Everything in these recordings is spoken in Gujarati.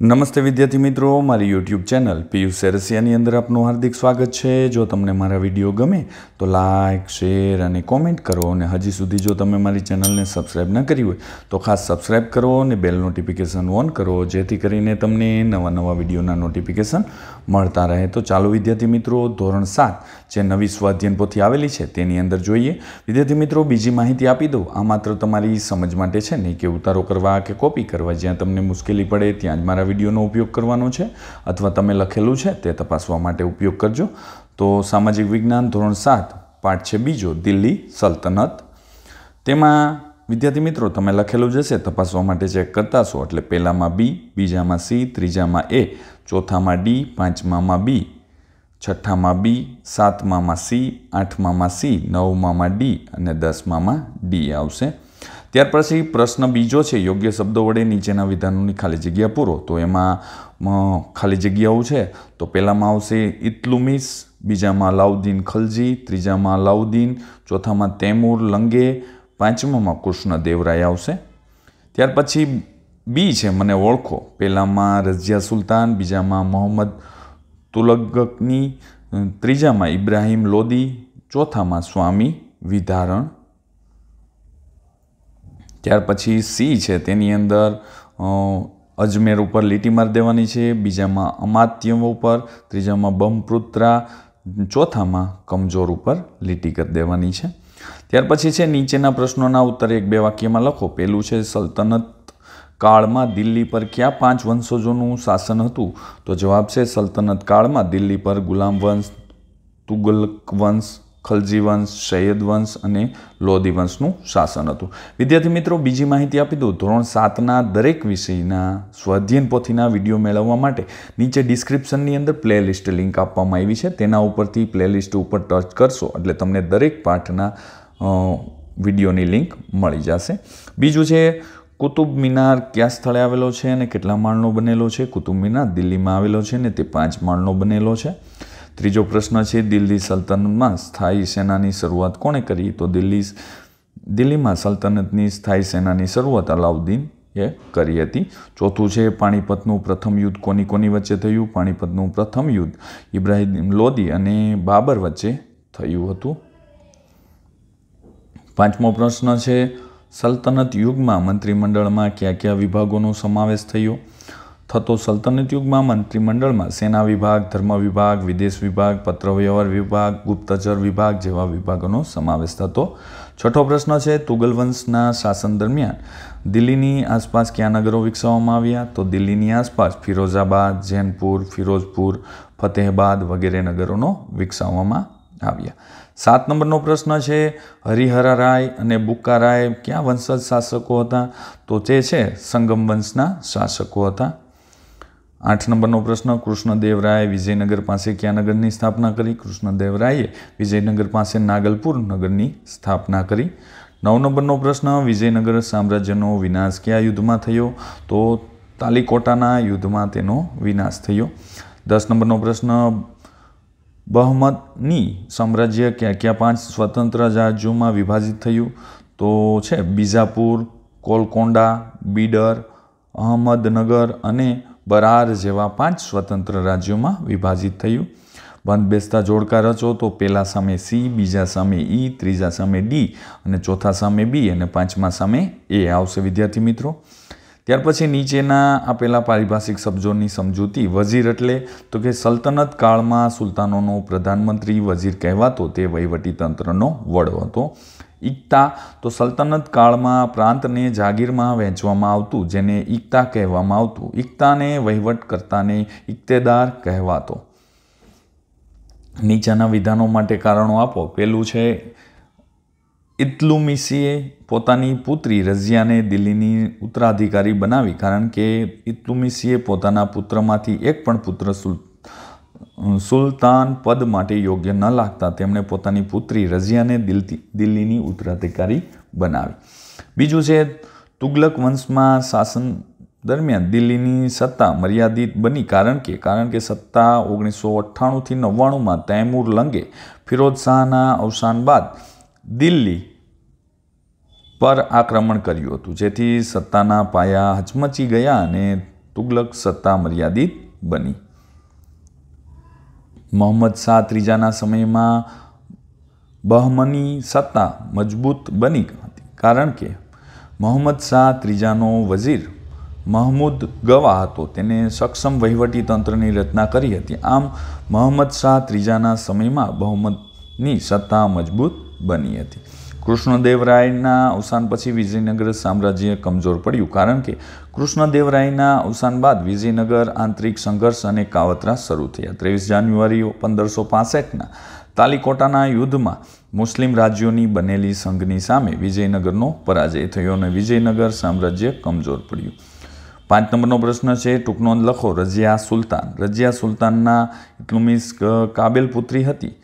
નમસ્તે વિદ્યાર્થી મિત્રો મારી યુટ્યુબ ચેનલ પિયુષ સેરસિયાની અંદર આપનું હાર્દિક સ્વાગત છે જો તમને મારા વિડીયો ગમે તો લાઇક શેર અને કોમેન્ટ કરો અને હજી સુધી જો તમે મારી ચેનલને સબસ્ક્રાઇબ ન કરી હોય તો ખાસ સબસ્ક્રાઇબ કરો અને બેલ નોટિફિકેશન ઓન કરો જેથી કરીને તમને નવા નવા વિડીયોના નોટિફિકેશન મળતા રહે તો ચાલો વિદ્યાર્થી મિત્રો ધોરણ સાત જે નવી સ્વાધ્યન પોથી આવેલી છે તેની અંદર જોઈએ વિદ્યાર્થી મિત્રો બીજી માહિતી આપી દઉં આ માત્ર તમારી સમજ માટે છે નહીં કે ઉતારો કરવા કે કોપી કરવા જ્યાં તમને મુશ્કેલી પડે ત્યાં જ મારા તમારા વિડીયોનો ઉપયોગ કરવાનો છે અથવા તમે લખેલું છે તે તપાસવા માટે ઉપયોગ કરજો તો સામાજિક વિજ્ઞાન ધોરણ સાત પાઠ છે બીજો દિલ્હી સલ્તનત તેમાં વિદ્યાર્થી મિત્રો તમે લખેલું જશે તપાસવા માટે ચેક કરતા છો એટલે પહેલામાં બી બીજામાં સી ત્રીજામાં એ ચોથામાં ડી પાંચમામાં બી છઠ્ઠામાં બી સાતમામાં સી આઠમામાં સી નવમામાં ડી અને દસમામાં ડી આવશે ત્યાર પછી પ્રશ્ન બીજો છે યોગ્ય શબ્દો વડે નીચેના વિધાનોની ખાલી જગ્યા પૂરો તો એમાં ખાલી જગ્યાઓ છે તો પહેલાંમાં આવશે ઇતલુમિસ બીજામાં લાઉદ્દીન ખલજી ત્રીજામાં લાઉદ્દીન ચોથામાં તૈમૂર લંગે પાંચમામાં દેવરાય આવશે ત્યાર પછી બી છે મને ઓળખો પહેલાંમાં રઝિયા સુલતાન બીજામાં મોહમ્મદ તુલગકની ત્રીજામાં ઇબ્રાહિમ લોદી ચોથામાં સ્વામી વિધારણ ત્યાર પછી સી છે તેની અંદર અજમેર ઉપર લીટી માર દેવાની છે બીજામાં અમાત્યમ ઉપર ત્રીજામાં બમપુત્રા ચોથામાં કમજોર ઉપર લીટી કરી દેવાની છે ત્યાર પછી છે નીચેના પ્રશ્નોના ઉત્તર એક બે વાક્યમાં લખો પહેલું છે સલ્તનત કાળમાં દિલ્હી પર ક્યાં પાંચ વંશજોનું શાસન હતું તો જવાબ છે સલ્તનત કાળમાં દિલ્હી પર ગુલામ વંશ તુગલક વંશ ખલજી વંશ સૈયદ વંશ અને લોધી વંશનું શાસન હતું વિદ્યાર્થી મિત્રો બીજી માહિતી આપી દઉં ધોરણ સાતના દરેક વિષયના સ્વાધ્યન પોથીના વિડીયો મેળવવા માટે નીચે ડિસ્ક્રિપ્શનની અંદર પ્લેલિસ્ટ લિંક આપવામાં આવી છે તેના ઉપરથી પ્લેલિસ્ટ ઉપર ટચ કરશો એટલે તમને દરેક પાઠના વિડીયોની લિંક મળી જશે બીજું છે કુતુબ મિનાર કયા સ્થળે આવેલો છે અને કેટલા માળનો બનેલો છે કુતુબ મિનાર દિલ્હીમાં આવેલો છે ને તે પાંચ માળનો બનેલો છે ત્રીજો પ્રશ્ન છે દિલ્હી સલ્તનતમાં સ્થાયી સેનાની શરૂઆત કોણે કરી તો દિલ્હી દિલ્હીમાં સલ્તનતની સ્થાયી સેનાની શરૂઆત અલાઉદ્દીન એ કરી હતી ચોથું છે પાણીપતનું પ્રથમ યુદ્ધ કોની કોની વચ્ચે થયું પાણીપતનું પ્રથમ યુદ્ધ ઇબ્રાહિમ લોદી અને બાબર વચ્ચે થયું હતું પાંચમો પ્રશ્ન છે સલ્તનત યુગમાં મંત્રીમંડળમાં કયા કયા વિભાગોનો સમાવેશ થયો થતો સલ્તનત યુગમાં મંત્રીમંડળમાં સેના વિભાગ ધર્મ વિભાગ વિદેશ વિભાગ પત્રવ્યવહાર વિભાગ ગુપ્તચર વિભાગ જેવા વિભાગોનો સમાવેશ થતો છઠ્ઠો પ્રશ્ન છે તુગલ વંશના શાસન દરમિયાન દિલ્હીની આસપાસ કયા નગરો વિકસાવવામાં આવ્યા તો દિલ્હીની આસપાસ ફિરોઝાબાદ જૈનપુર ફિરોઝપુર ફતેહબાદ વગેરે નગરોનો વિકસાવવામાં આવ્યા સાત નંબરનો પ્રશ્ન છે હરિહરા રાય અને બુક્કા રાય ક્યાં વંશજ શાસકો હતા તો તે છે સંગમ વંશના શાસકો હતા આઠ નંબરનો પ્રશ્ન કૃષ્ણદેવરાય વિજયનગર પાસે ક્યાં નગરની સ્થાપના કરી કૃષ્ણદેવરાયે વિજયનગર પાસે નાગલપુર નગરની સ્થાપના કરી નવ નંબરનો પ્રશ્ન વિજયનગર સામ્રાજ્યનો વિનાશ કયા યુદ્ધમાં થયો તો તાલિકોટાના યુદ્ધમાં તેનો વિનાશ થયો દસ નંબરનો પ્રશ્ન બહમદની સામ્રાજ્ય ક્યાં ક્યાં પાંચ સ્વતંત્ર રાજ્યોમાં વિભાજિત થયું તો છે બીજાપુર કોલકોંડા બીડર અહમદનગર અને બરાર જેવા પાંચ સ્વતંત્ર રાજ્યોમાં વિભાજિત થયું બંધ બેસતા જોડકા રચો તો પહેલા સામે સી બીજા સામે ઈ ત્રીજા સામે ડી અને ચોથા સામે બી અને પાંચમા સામે એ આવશે વિદ્યાર્થી મિત્રો ત્યાર પછી નીચેના આપેલા પારિભાષિક શબ્દોની સમજૂતી વઝીર એટલે તો કે સલ્તનત કાળમાં સુલતાનોનો પ્રધાનમંત્રી વઝીર કહેવાતો તે વહીવટીતંત્રનો વડો હતો ઈકતા તો સલ્તનત કાળમાં પ્રાંતને જાગીરમાં વહેંચવામાં આવતું જેને ઇકતા કહેવામાં આવતું ઈકતાને કરતાને ઇકતેદાર કહેવાતો નીચેના વિધાનો માટે કારણો આપો પેલું છે ઇતલુમિસીએ પોતાની પુત્રી રઝિયાને દિલ્હીની ઉત્તરાધિકારી બનાવી કારણ કે ઇતલુમિસીએ પોતાના પુત્રમાંથી એક પણ પુત્ર સુલતાન પદ માટે યોગ્ય ન લાગતા તેમણે પોતાની પુત્રી રઝિયાને દિલ્હી દિલ્હીની ઉત્તરાધિકારી બનાવી બીજું છે તુગલક વંશમાં શાસન દરમિયાન દિલ્હીની સત્તા મર્યાદિત બની કારણ કે કારણ કે સત્તા ઓગણીસો અઠ્ઠાણુંથી નવ્વાણુંમાં તૈમૂર લંગે ફિરોજ શાહના અવસાન બાદ દિલ્હી પર આક્રમણ કર્યું હતું જેથી સત્તાના પાયા હચમચી ગયા અને તુગલક સત્તા મર્યાદિત બની મોહમ્મદ શાહ ત્રીજાના સમયમાં બહમની સત્તા મજબૂત બની હતી કારણ કે મોહમ્મદ શાહ ત્રીજાનો વઝીર મહમૂદ ગવા હતો તેને સક્ષમ વહીવટી તંત્રની રચના કરી હતી આમ મોહમ્મદ શાહ ત્રીજાના સમયમાં બહુમતની સત્તા મજબૂત બની હતી કૃષ્ણદેવરાયના અવસાન પછી વિજયનગર સામ્રાજ્ય કમજોર પડ્યું કારણ કે કૃષ્ણદેવરાયના અવસાન બાદ વિજયનગર આંતરિક સંઘર્ષ અને કાવતરા શરૂ થયા ત્રેવીસ જાન્યુઆરી પંદરસો પાસઠના તાલિકોટાના યુદ્ધમાં મુસ્લિમ રાજ્યોની બનેલી સંઘની સામે વિજયનગરનો પરાજય થયો અને વિજયનગર સામ્રાજ્ય કમજોર પડ્યું પાંચ નંબરનો પ્રશ્ન છે ટૂંકનો લખો રજિયા સુલતાન રજિયા સુલતાનના ઇતલુમીસ કાબેલ પુત્રી હતી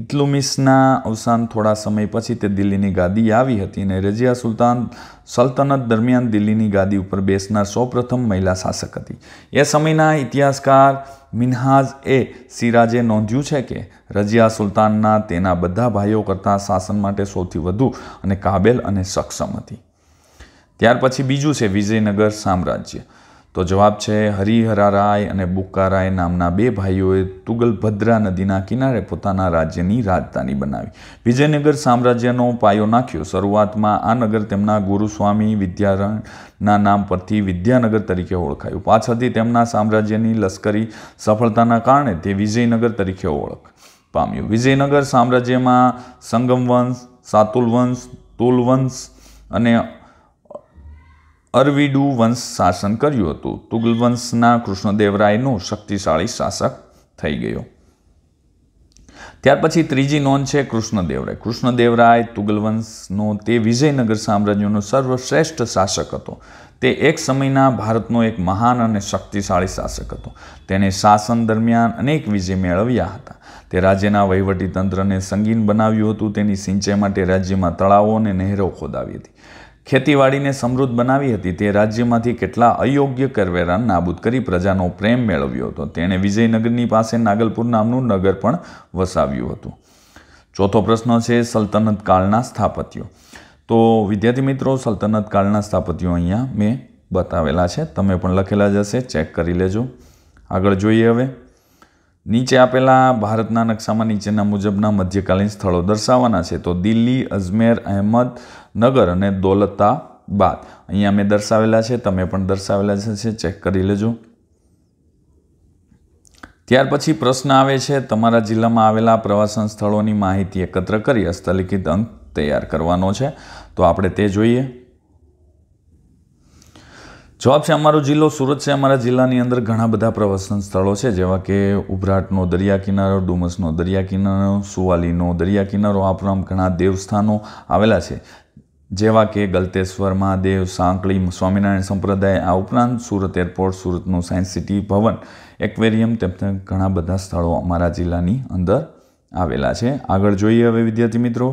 ઇતલુમિસના અવસાન થોડા સમય પછી તે દિલ્હીની ગાદી આવી હતી અને રજિયા સુલતાન સલ્તનત દરમિયાન દિલ્હીની ગાદી ઉપર બેસનાર સૌપ્રથમ મહિલા શાસક હતી એ સમયના ઇતિહાસકાર મિનહાજ એ સિરાજે નોંધ્યું છે કે રજિયા સુલતાનના તેના બધા ભાઈઓ કરતાં શાસન માટે સૌથી વધુ અને કાબેલ અને સક્ષમ હતી ત્યાર પછી બીજું છે વિજયનગર સામ્રાજ્ય તો જવાબ છે હરિહરા રાય અને બુકારાય નામના બે ભાઈઓએ તુગલભદ્રા નદીના કિનારે પોતાના રાજ્યની રાજધાની બનાવી વિજયનગર સામ્રાજ્યનો પાયો નાખ્યો શરૂઆતમાં આ નગર તેમના ગુરુસ્વામી વિદ્યારણના નામ પરથી વિદ્યાનગર તરીકે ઓળખાયું પાછળથી તેમના સામ્રાજ્યની લશ્કરી સફળતાના કારણે તે વિજયનગર તરીકે ઓળખ પામ્યું વિજયનગર સામ્રાજ્યમાં સંગમવંશ સાતુલ વંશ તુલ વંશ અને અરવિડુ વંશ શાસન કર્યું હતું તુગલ વંશના કૃષ્ણદેવરાયનો શક્તિશાળી શાસક થઈ ગયો ત્યાર પછી ત્રીજી નોંધ છે કૃષ્ણદેવરાય કૃષ્ણદેવરાય તુગલવંશનો તે વિજયનગર સામ્રાજ્યનો સર્વશ્રેષ્ઠ શાસક હતો તે એક સમયના ભારતનો એક મહાન અને શક્તિશાળી શાસક હતો તેને શાસન દરમિયાન અનેક વિજય મેળવ્યા હતા તે રાજ્યના વહીવટી તંત્રને સંગીન બનાવ્યું હતું તેની સિંચાઈ માટે રાજ્યમાં તળાવો અને નહેરો ખોદાવી હતી ખેતીવાડીને સમૃદ્ધ બનાવી હતી તે રાજ્યમાંથી કેટલા અયોગ્ય કરવેરા નાબૂદ કરી પ્રજાનો પ્રેમ મેળવ્યો હતો તેણે વિજયનગરની પાસે નાગલપુર નામનું નગર પણ વસાવ્યું હતું ચોથો પ્રશ્ન છે સલ્તનત કાળના સ્થાપત્યો તો વિદ્યાર્થી મિત્રો સલ્તનત કાળના સ્થાપત્યો અહીંયા મેં બતાવેલા છે તમે પણ લખેલા જ હશે ચેક કરી લેજો આગળ જોઈએ હવે નીચે આપેલા ભારતના નકશામાં નીચેના મુજબના મધ્યકાલીન સ્થળો દર્શાવવાના છે તો દિલ્હી અજમેર અહેમદનગર અને દોલતાબાદ અહીંયા મેં દર્શાવેલા છે તમે પણ દર્શાવેલા છે ચેક કરી લેજો ત્યાર પછી પ્રશ્ન આવે છે તમારા જિલ્લામાં આવેલા પ્રવાસન સ્થળોની માહિતી એકત્ર કરી હસ્તલિખિત અંક તૈયાર કરવાનો છે તો આપણે તે જોઈએ જવાબ છે અમારો જિલ્લો સુરત છે અમારા જિલ્લાની અંદર ઘણા બધા પ્રવાસન સ્થળો છે જેવા કે ઉભરાટનો દરિયા કિનારો ડુમસનો દરિયા કિનારો સુવાલીનો દરિયા કિનારો આ ઉપરાંત ઘણા દેવસ્થાનો આવેલા છે જેવા કે ગલતેશ્વર મહાદેવ સાંકળી સ્વામિનારાયણ સંપ્રદાય આ ઉપરાંત સુરત એરપોર્ટ સુરતનું સાયન્સ સિટી ભવન એક્વેરિયમ તેમજ ઘણા બધા સ્થળો અમારા જિલ્લાની અંદર આવેલા છે આગળ જોઈએ હવે વિદ્યાર્થી મિત્રો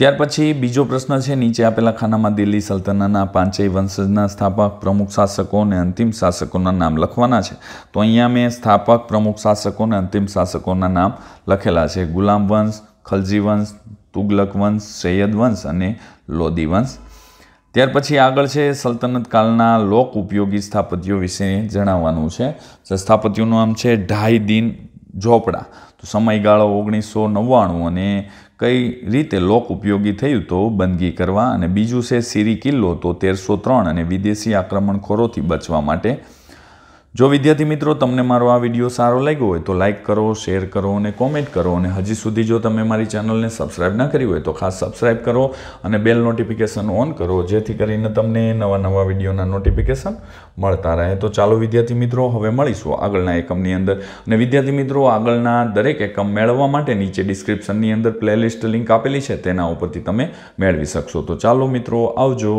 ત્યાર પછી બીજો પ્રશ્ન છે નીચે આપેલા ખાનામાં દિલ્હી સલ્તનાના પાંચેય વંશજના સ્થાપક પ્રમુખ શાસકો અને અંતિમ શાસકોના નામ લખવાના છે તો અહીંયા મેં સ્થાપક પ્રમુખ શાસકો અને અંતિમ શાસકોના નામ લખેલા છે ગુલામ વંશ ખલજી વંશ તુગલક વંશ સૈયદ વંશ અને લોદી વંશ ત્યાર પછી આગળ છે સલ્તનત કાળના લોક ઉપયોગી સ્થાપત્યો વિશે જણાવવાનું છે સ્થાપત્યોનું નામ છે ઢાઈ દિન ઝોપડા તો સમયગાળો ઓગણીસો નવ્વાણું અને કઈ રીતે લોક ઉપયોગી થયું તો બંદગી કરવા અને બીજું છે સિરી કિલ્લો તો તેરસો ત્રણ અને વિદેશી આક્રમણખોરોથી બચવા માટે જો વિદ્યાર્થી મિત્રો તમને મારો આ વિડીયો સારો લાગ્યો હોય તો લાઇક કરો શેર કરો અને કોમેન્ટ કરો અને હજી સુધી જો તમે મારી ચેનલને સબસ્ક્રાઇબ ના કરી હોય તો ખાસ સબસ્ક્રાઈબ કરો અને બેલ નોટિફિકેશન ઓન કરો જેથી કરીને તમને નવા નવા વિડીયોના નોટિફિકેશન મળતા રહે તો ચાલો વિદ્યાર્થી મિત્રો હવે મળીશું આગળના એકમની અંદર અને વિદ્યાર્થી મિત્રો આગળના દરેક એકમ મેળવવા માટે નીચે ડિસ્ક્રિપ્શનની અંદર પ્લેલિસ્ટ લિંક આપેલી છે તેના ઉપરથી તમે મેળવી શકશો તો ચાલો મિત્રો આવજો